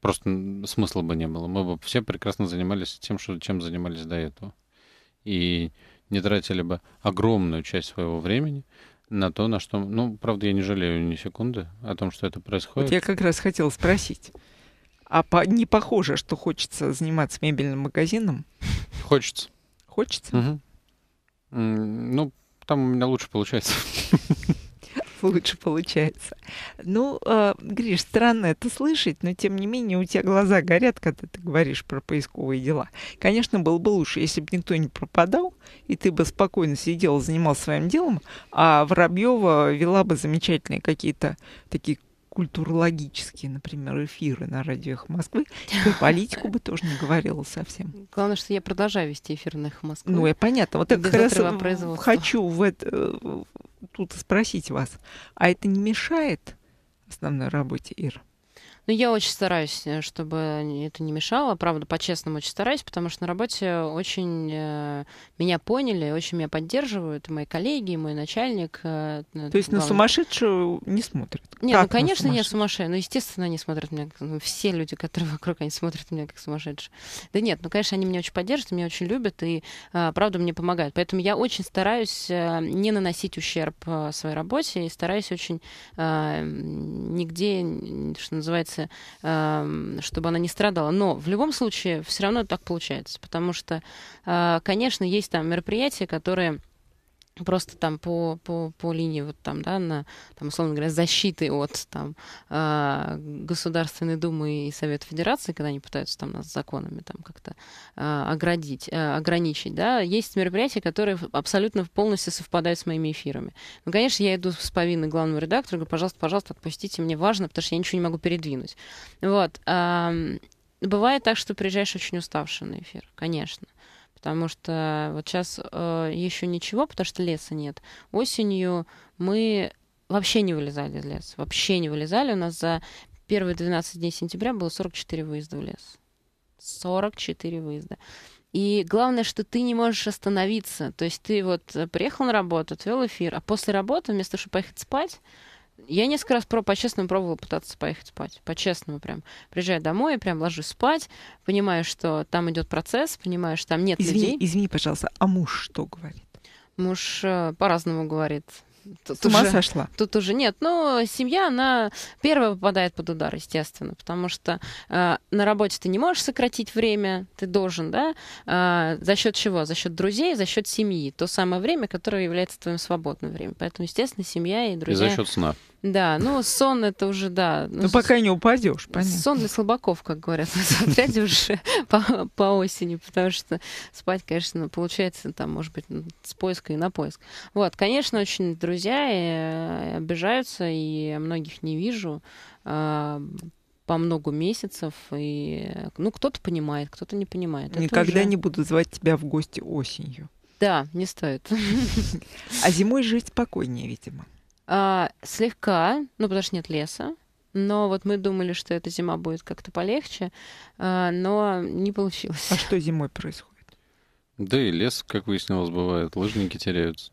Просто смысла бы не было. Мы бы все прекрасно занимались тем, что, чем занимались до этого. И не тратили бы огромную часть своего времени на то, на что... Ну, правда, я не жалею ни секунды о том, что это происходит. Вот я как раз хотел спросить. А по... не похоже, что хочется заниматься мебельным магазином? Хочется. Хочется? Угу. Ну, там у меня лучше получается. лучше получается. Ну, а, Гриш, странно это слышать, но тем не менее у тебя глаза горят, когда ты говоришь про поисковые дела. Конечно, было бы лучше, если бы никто не пропадал, и ты бы спокойно сидел, занимался своим делом, а Воробьева вела бы замечательные какие-то такие культурологические, например, эфиры на радио «Эхо Москвы», про политику бы тоже не говорила совсем. Главное, что я продолжаю вести эфир на «Эхо Москвы». Ну, я понятно. Вот это как раз хочу в это, э, тут спросить вас, а это не мешает основной работе Ир? Ну я очень стараюсь, э, чтобы это не мешало. Правда, по-честному очень стараюсь, потому что на работе очень э, меня поняли, очень меня поддерживают мои коллеги, мой начальник. Э, ну, То есть главный. на сумасшедшую не смотрят? Нет, как ну, конечно, не сумасшедшие, Ну, естественно, они смотрят меня. Все люди, которые вокруг, они смотрят меня как сумасшедшие. Да нет, ну, конечно, они меня очень поддерживают, меня очень любят и, правда, мне помогают. Поэтому я очень стараюсь не наносить ущерб своей работе и стараюсь очень нигде, что называется, больнице, эм, чтобы она не страдала. Но в любом случае все равно так получается, потому что, э, конечно, есть там мероприятия, которые просто там по, по, по линии вот там, да, на, там, условно говоря, защиты от там, э, Государственной Думы и Совета Федерации, когда они пытаются там нас законами там как-то э, оградить, э, ограничить, да, есть мероприятия, которые абсолютно полностью совпадают с моими эфирами. Ну, конечно, я иду с повинной главного редактора говорю, пожалуйста, пожалуйста, отпустите, мне важно, потому что я ничего не могу передвинуть. Вот. Э, бывает так, что приезжаешь очень уставший на эфир, конечно потому что вот сейчас э, еще ничего, потому что леса нет. Осенью мы вообще не вылезали из леса, вообще не вылезали. У нас за первые 12 дней сентября было 44 выезда в лес. 44 выезда. И главное, что ты не можешь остановиться. То есть ты вот э, приехал на работу, отвел эфир, а после работы, вместо того, чтобы поехать спать, я несколько раз про, по-честному пробовала пытаться поехать спать. По-честному прям. Приезжаю домой, прям ложусь спать, понимаю, что там идет процесс, понимаю, что там нет извини, людей. Извини, пожалуйста, а муж что говорит? Муж э, по-разному говорит. Тут С ума уже, сошла? Тут уже нет. Но семья, она первая попадает под удар, естественно, потому что э, на работе ты не можешь сократить время, ты должен, да? Э, за счет чего? За счет друзей, за счет семьи. То самое время, которое является твоим свободным временем. Поэтому, естественно, семья и друзья... И за счет сна. Да, ну сон это уже, да. Ну, с... пока не упадешь, понятно. Сон для слабаков, как говорят в уже по, по осени, потому что спать, конечно, получается там, может быть, ну, с поиска и на поиск. Вот, конечно, очень друзья э, и обижаются, и многих не вижу а, по многу месяцев, и ну кто-то понимает, кто-то не понимает. Никогда уже... не буду звать тебя в гости осенью. Да, не стоит. А зимой жить спокойнее, видимо. А, слегка, ну, потому что нет леса. Но вот мы думали, что эта зима будет как-то полегче, а, но не получилось. А что зимой происходит? Да и лес, как выяснилось, бывает. Лыжники теряются.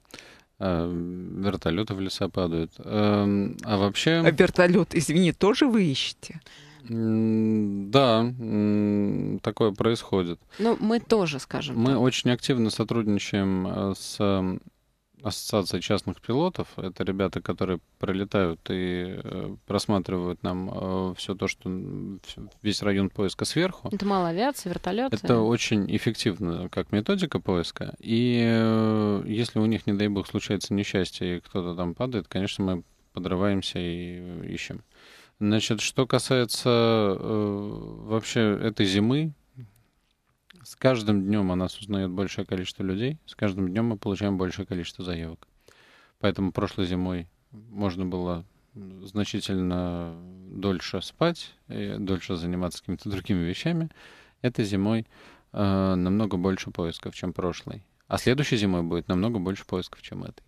А, вертолеты в леса падают. А, а вообще... А вертолет, извини, тоже вы ищете? Да, такое происходит. Ну, мы тоже, скажем. Мы так. очень активно сотрудничаем э, с Ассоциация частных пилотов. Это ребята, которые пролетают и э, просматривают нам э, все то, что весь район поиска сверху. Это мало авиации, вертолеты. Это очень эффективно как методика поиска. И э, если у них, не дай бог, случается несчастье и кто-то там падает, конечно, мы подрываемся и ищем. Значит, что касается э, вообще этой зимы, с каждым днем о нас узнает большее количество людей, с каждым днем мы получаем большее количество заявок. Поэтому прошлой зимой можно было значительно дольше спать, э, дольше заниматься какими-то другими вещами. Этой зимой э, намного больше поисков, чем прошлой. А следующей зимой будет намного больше поисков, чем этой.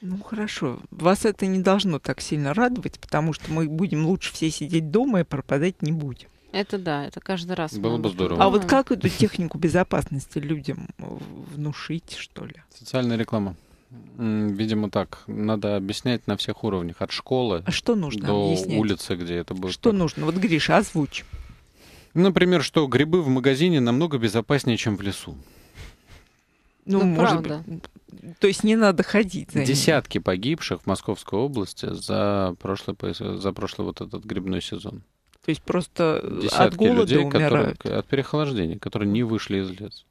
Ну хорошо, вас это не должно так сильно радовать, потому что мы будем лучше все сидеть дома и пропадать не будем. Это да, это каждый раз. Было бы здорово. А вот как эту технику безопасности людям внушить, что ли? Социальная реклама. Видимо, так. Надо объяснять на всех уровнях. От школы а что нужно до объяснять? улицы, где это будет. Что так. нужно? Вот, Гриша, озвучь. Например, что грибы в магазине намного безопаснее, чем в лесу. Ну, ну может правда. быть. То есть не надо ходить. За Десятки ними. погибших в Московской области за прошлый, за прошлый вот этот грибной сезон. То есть просто э, Десятки от голода людей, умирают. Которые, от переохлаждения, которые не вышли из леса.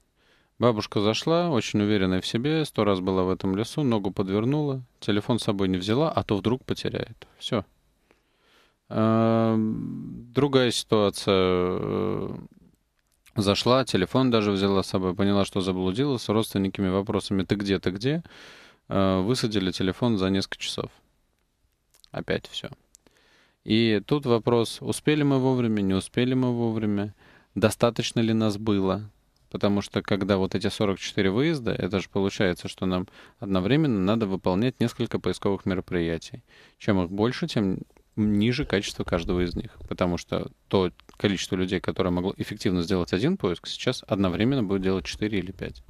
Бабушка зашла, очень уверенная в себе, сто раз была в этом лесу, ногу подвернула, телефон с собой не взяла, а то вдруг потеряет. Все. А, другая ситуация. Э, зашла, телефон даже взяла с собой, поняла, что заблудилась, с родственниками вопросами «ты где, ты где?», э, высадили телефон за несколько часов. Опять все. И тут вопрос, успели мы вовремя, не успели мы вовремя, достаточно ли нас было. Потому что когда вот эти 44 выезда, это же получается, что нам одновременно надо выполнять несколько поисковых мероприятий. Чем их больше, тем ниже качество каждого из них. Потому что то количество людей, которое могло эффективно сделать один поиск, сейчас одновременно будет делать 4 или 5. То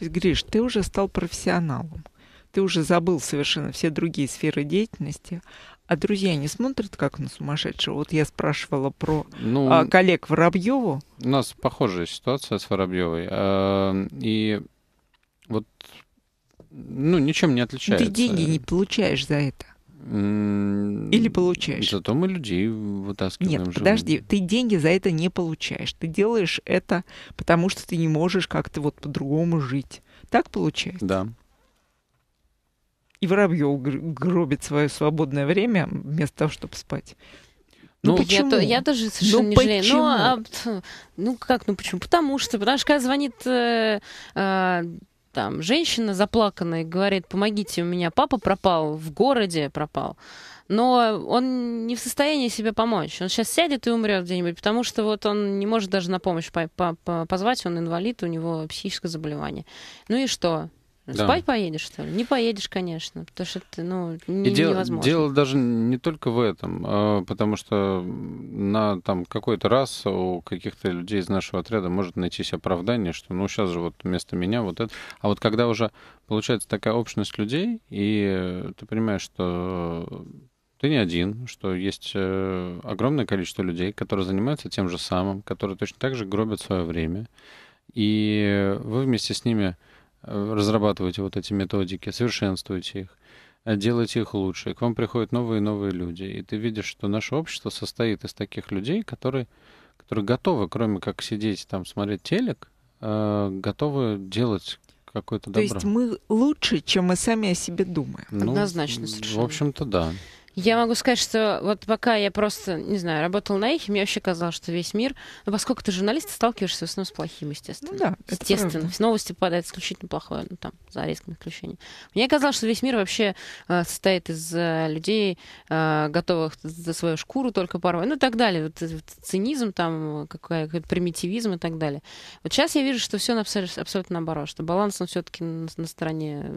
есть, Гриш, ты уже стал профессионалом. Ты уже забыл совершенно все другие сферы деятельности, а друзья не смотрят как на сумасшедшего? Вот я спрашивала про ну, а, коллег Воробьеву. У нас похожая ситуация с Воробьевой. А, и вот ну, ничем не отличается. Ты деньги не получаешь за это. Или получаешь? Зато мы людей вытаскиваем. Нет, подожди, ты деньги за это не получаешь. Ты делаешь это, потому что ты не можешь как-то вот по-другому жить. Так получается? Да. И Воробьев гробит свое свободное время вместо того, чтобы спать. Ну, ну почему? Я, я тоже совершенно ну, не жалею. Ну, а, ну как, ну почему? Потому что, потому что когда звонит э, э, там женщина заплаканная говорит, помогите, у меня папа пропал, в городе пропал но он не в состоянии себе помочь. Он сейчас сядет и умрет где-нибудь, потому что вот он не может даже на помощь по по по позвать, он инвалид, у него психическое заболевание. Ну и что? Да. Спать поедешь, что ли? Не поедешь, конечно, потому что это ну, не, и невозможно. Дело даже не только в этом, а, потому что на там какой-то раз у каких-то людей из нашего отряда может найтись оправдание, что ну сейчас же вот вместо меня вот это. А вот когда уже получается такая общность людей, и ты понимаешь, что ты не один, что есть э, огромное количество людей, которые занимаются тем же самым, которые точно так же гробят свое время. И вы вместе с ними разрабатываете вот эти методики, совершенствуете их, э, делаете их лучше. И к вам приходят новые и новые люди. И ты видишь, что наше общество состоит из таких людей, которые, которые готовы, кроме как сидеть там смотреть телек, э, готовы делать какое-то добро. То есть мы лучше, чем мы сами о себе думаем. Ну, Однозначно совершенно. В общем-то, да. Я могу сказать, что вот пока я просто, не знаю, работал на их, мне вообще казалось, что весь мир... Ну, поскольку ты журналист, сталкиваешься в основном с плохим, естественно. Ну, да, Естественно. Все новости падают исключительно плохое, ну, там, за резким исключением. Мне казалось, что весь мир вообще э, состоит из э, людей, э, готовых за свою шкуру только порвать, ну, и так далее. Вот, вот цинизм там, какой, то примитивизм и так далее. Вот сейчас я вижу, что все абсолютно, абсолютно наоборот, что баланс, он все-таки на, на стороне...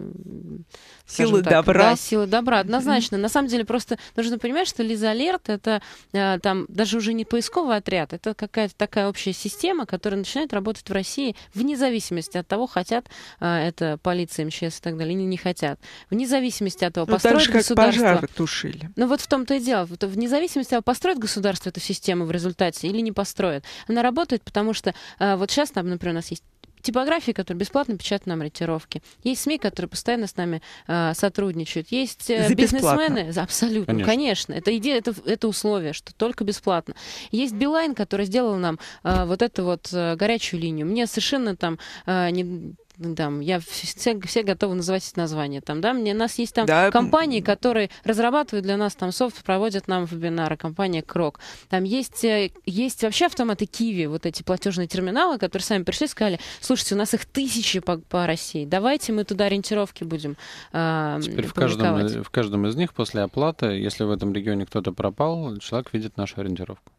Силы так, добра. Да, силы добра, однозначно. На самом деле, просто что нужно понимать, что Лиза Алерт это э, там даже уже не поисковый отряд, это какая-то такая общая система, которая начинает работать в России вне зависимости от того, хотят э, это полиция, МЧС и так далее, или не хотят. Вне зависимости от того, ну, построить так государство. Как пожары тушили. Ну вот в том-то и дело. Вне зависимости от того, построит государство эту систему в результате или не построит. Она работает, потому что э, вот сейчас там, например, у нас есть типографии, которые бесплатно печатают нам ретировки. Есть СМИ, которые постоянно с нами э, сотрудничают. Есть э, за бизнесмены. За, абсолютно, конечно. конечно. Это идея, это, это условие, что только бесплатно. Есть Билайн, который сделал нам э, вот эту вот э, горячую линию. Мне совершенно там э, не там, я все, все готовы называть эти названия, там, да, мне, у нас есть там да. компании, которые разрабатывают для нас там софт, проводят нам вебинары, компания Крок, там есть, э, есть вообще автоматы Киви, вот эти платежные терминалы, которые сами пришли, сказали, слушайте, у нас их тысячи по, по России, давайте мы туда ориентировки будем э, Теперь в каждом, в каждом из них после оплаты, если в этом регионе кто-то пропал, человек видит нашу ориентировку.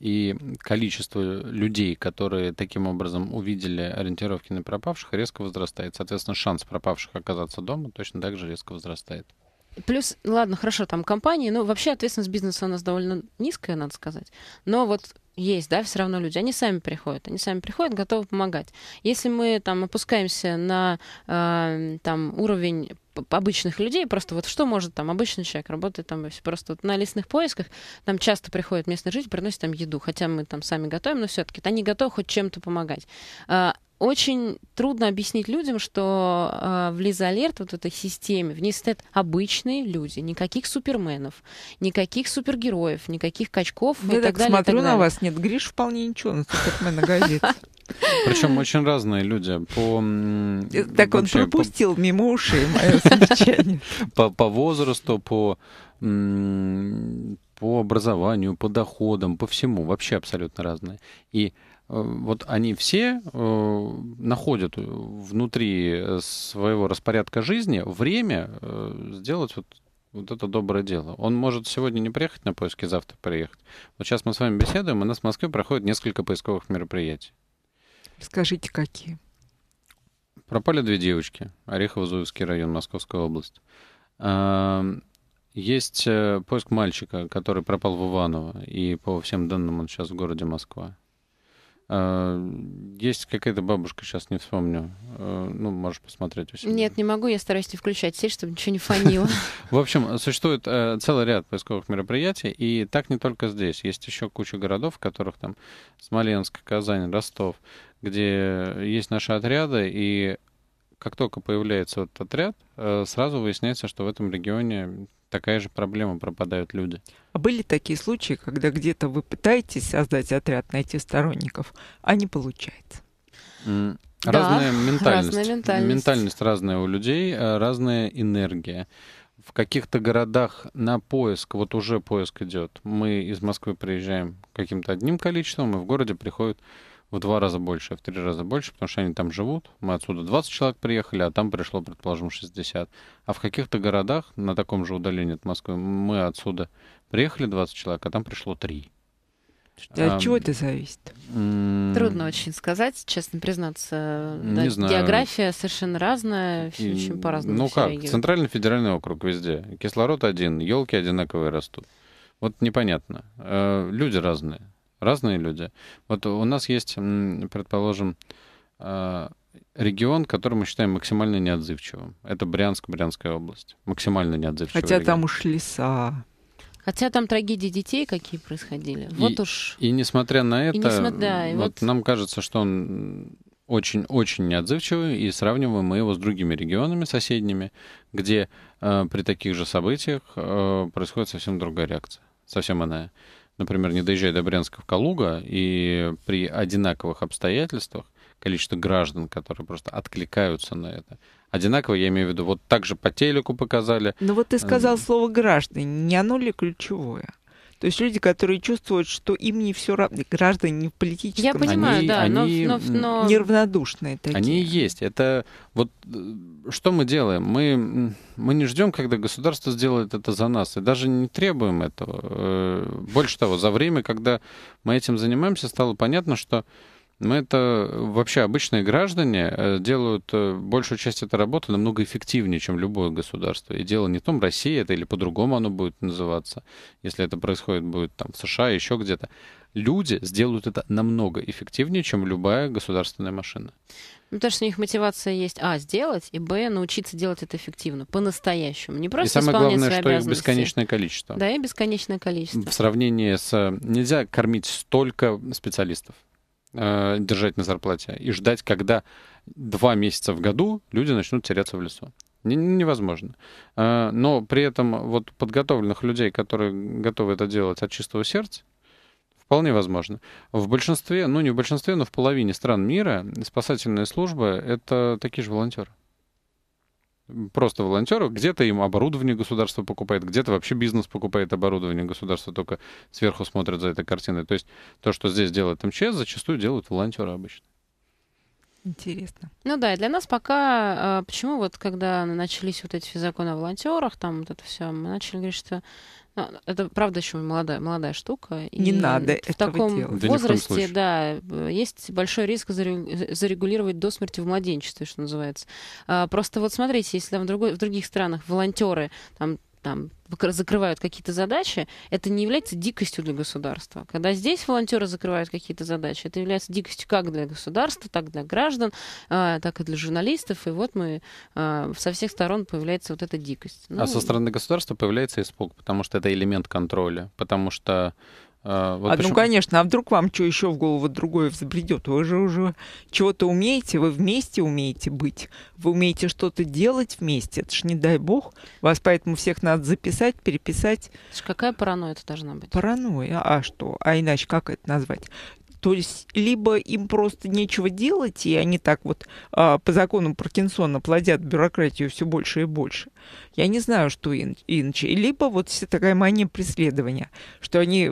И количество людей, которые таким образом увидели ориентировки на пропавших, резко возрастает. Соответственно, шанс пропавших оказаться дома точно так же резко возрастает. Плюс, ладно, хорошо, там компании, но вообще ответственность бизнеса у нас довольно низкая, надо сказать. Но вот есть, да, все равно люди, они сами приходят, они сами приходят, готовы помогать. Если мы там опускаемся на э, там уровень обычных людей, просто вот что может там обычный человек, работает там просто вот на лесных поисках, там часто приходят местные жители, приносят там еду, хотя мы там сами готовим, но все-таки они готовы хоть чем-то помогать а, очень трудно объяснить людям, что э, в Лизалерт, вот этой системе, в ней стоят обычные люди, никаких суперменов, никаких супергероев, никаких качков Я и так, так далее. Я так смотрю на вас, нет, Гриш вполне ничего, на супермена газет. Причем очень разные люди. По, э, так вообще, он пропустил по... мимо ушей мое замечание. По, по возрасту, по по образованию, по доходам, по всему, вообще абсолютно разные. И э, вот они все э, находят внутри своего распорядка жизни время сделать вот вот это доброе дело. Он может сегодня не приехать на поиски, завтра приехать. Вот сейчас мы с вами беседуем, у нас в Москве проходит несколько поисковых мероприятий. Скажите, какие. Пропали две девочки. Орехово-Зуевский район, Московская область. А, есть э, поиск мальчика, который пропал в Иваново, и по всем данным он сейчас в городе Москва. А, есть какая-то бабушка, сейчас не вспомню. А, ну, можешь посмотреть у себя. Нет, не могу, я стараюсь не включать сеть, чтобы ничего не фонило. В общем, существует э, целый ряд поисковых мероприятий, и так не только здесь. Есть еще куча городов, в которых там Смоленск, Казань, Ростов, где есть наши отряды, и как только появляется этот отряд, э, сразу выясняется, что в этом регионе такая же проблема, пропадают люди. А были такие случаи, когда где-то вы пытаетесь создать отряд, найти сторонников, а не получается? Разная да, ментальность. Разная ментальность. Ментальность разная у людей, э, разная энергия. В каких-то городах на поиск, вот уже поиск идет. Мы из Москвы приезжаем каким-то одним количеством, и в городе приходят в два раза больше, а в три раза больше, потому что они там живут. Мы отсюда 20 человек приехали, а там пришло, предположим, 60. А в каких-то городах на таком же удалении от Москвы мы отсюда приехали 20 человек, а там пришло 3. А, от чего это зависит? Трудно очень сказать, честно признаться. Не да, знаю. География совершенно разная, все очень по-разному. Ну как, регионы. центральный федеральный округ везде. Кислород один, елки одинаковые растут. Вот непонятно. Э, люди разные разные люди. Вот у нас есть, предположим, а, регион, который мы считаем максимально неотзывчивым. Это Брянск, Брянская область. Максимально неотзывчивый Хотя регион. там уж леса. Хотя там трагедии детей какие происходили. И, вот уж. И несмотря на это, и несмотря, да, и вот, вот нам кажется, что он очень-очень неотзывчивый, и сравниваем мы его с другими регионами соседними, где э, при таких же событиях э, происходит совсем другая реакция, совсем иная например, не доезжая до Брянска в Калуга, и при одинаковых обстоятельствах количество граждан, которые просто откликаются на это, одинаково, я имею в виду, вот так же по телеку показали. Ну вот ты сказал слово «граждане», не оно ли ключевое? То есть люди, которые чувствуют, что им не все равно, граждане не в политическом. Я понимаю, они, да, они, но, но, но... Неравнодушные такие. Они есть. Это вот э, что мы делаем? Мы, мы не ждем, когда государство сделает это за нас, и даже не требуем этого. Э, больше того, за время, когда мы этим занимаемся, стало понятно, что мы ну, это вообще обычные граждане э, делают э, большую часть этой работы намного эффективнее, чем любое государство. И дело не в том, Россия это или по-другому оно будет называться, если это происходит будет там в США, еще где-то. Люди сделают это намного эффективнее, чем любая государственная машина. Ну, потому что у них мотивация есть, а, сделать, и, б, научиться делать это эффективно, по-настоящему. Не просто и самое главное, что их бесконечное количество. Да, и бесконечное количество. В сравнении с... Э, нельзя кормить столько специалистов э, держать на зарплате и ждать, когда два месяца в году люди начнут теряться в лесу. Невозможно. Э, но при этом вот подготовленных людей, которые готовы это делать от чистого сердца, Вполне возможно. В большинстве, ну не в большинстве, но в половине стран мира спасательные службы — это такие же волонтеры просто волонтеров, где-то им оборудование государство покупает, где-то вообще бизнес покупает оборудование, государство только сверху смотрят за этой картиной. То есть то, что здесь делает МЧС, зачастую делают волонтеры обычно. Интересно. Ну да, и для нас пока, а, почему вот когда начались вот эти законы о волонтерах, там вот это все, мы начали говорить, что а, это правда еще молодая, молодая штука. Не и надо в этого таком делать. возрасте, да, да, э, есть большой риск э, зарегулировать до смерти в младенчестве, что называется. А, просто вот смотрите, если там в, другой, в других странах волонтеры там там закрывают какие-то задачи, это не является дикостью для государства. Когда здесь волонтеры закрывают какие-то задачи, это является дикостью как для государства, так для граждан, а, так и для журналистов. И вот мы а, со всех сторон появляется вот эта дикость. А ну, а со стороны государства появляется испуг, потому что это элемент контроля, потому что а, вот а, ну, почему... Ну, конечно, а вдруг вам что еще в голову другое взбредет? Вы же уже чего-то умеете, вы вместе умеете быть, вы умеете что-то делать вместе, это ж не дай бог. Вас поэтому всех надо записать, переписать. Это ж какая паранойя это должна быть? Паранойя, а что? А иначе как это назвать? То есть либо им просто нечего делать, и они так вот а, по закону Паркинсона плодят бюрократию все больше и больше. Я не знаю, что иначе. Либо вот вся такая мания преследования, что они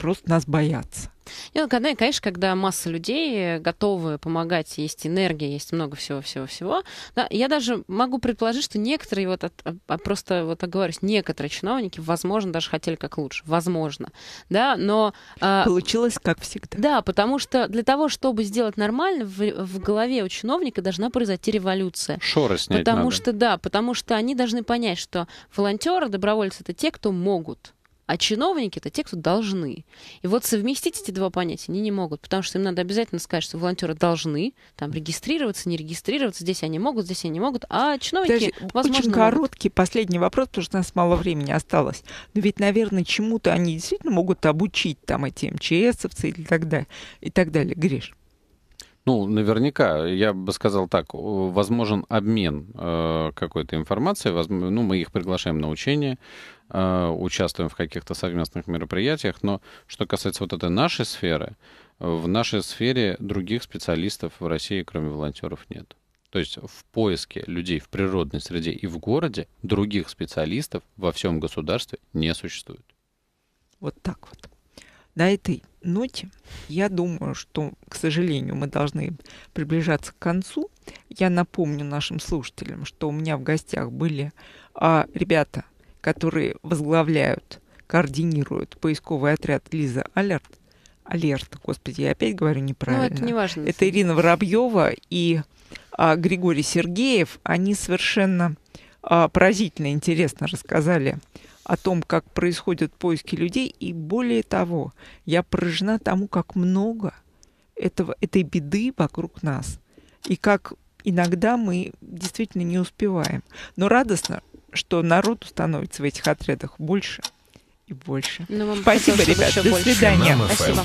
просто нас боятся. Ну, когда, конечно, когда масса людей готовы помогать, есть энергия, есть много всего-всего-всего. Да, я даже могу предположить, что некоторые, вот от, а, а просто вот оговорюсь, некоторые чиновники, возможно, даже хотели как лучше, возможно, да, но... А, Получилось как всегда. Да, потому что для того, чтобы сделать нормально, в, в голове у чиновника должна произойти революция. Шоры снять Потому надо. что, да, потому что они должны понять, что волонтеры, добровольцы — это те, кто могут а чиновники это те, кто должны. И вот совместить эти два понятия они не могут, потому что им надо обязательно сказать, что волонтеры должны там регистрироваться, не регистрироваться, здесь они могут, здесь они могут, а чиновники, Подожди, возможно, очень короткий последний вопрос, потому что у нас мало времени осталось. Но ведь, наверное, чему-то они действительно могут обучить там эти МЧСовцы и так далее, и так далее. Гриш. Ну, наверняка, я бы сказал так, возможен обмен э, какой-то информацией, ну, мы их приглашаем на учение, Э, участвуем в каких-то совместных мероприятиях, но что касается вот этой нашей сферы, в нашей сфере других специалистов в России, кроме волонтеров, нет. То есть в поиске людей в природной среде и в городе других специалистов во всем государстве не существует. Вот так вот. На этой ноте я думаю, что, к сожалению, мы должны приближаться к концу. Я напомню нашим слушателям, что у меня в гостях были а, ребята которые возглавляют, координируют поисковый отряд Лиза Алерт. Алерт, господи, я опять говорю неправильно. Ну, это не важно. Это Ирина Воробьева и а, Григорий Сергеев. Они совершенно а, поразительно интересно рассказали о том, как происходят поиски людей. И более того, я поражена тому, как много этого, этой беды вокруг нас. И как иногда мы действительно не успеваем. Но радостно, что народу становится в этих отрядах больше и больше. Ну, Спасибо, ребят. До свидания. Спасибо.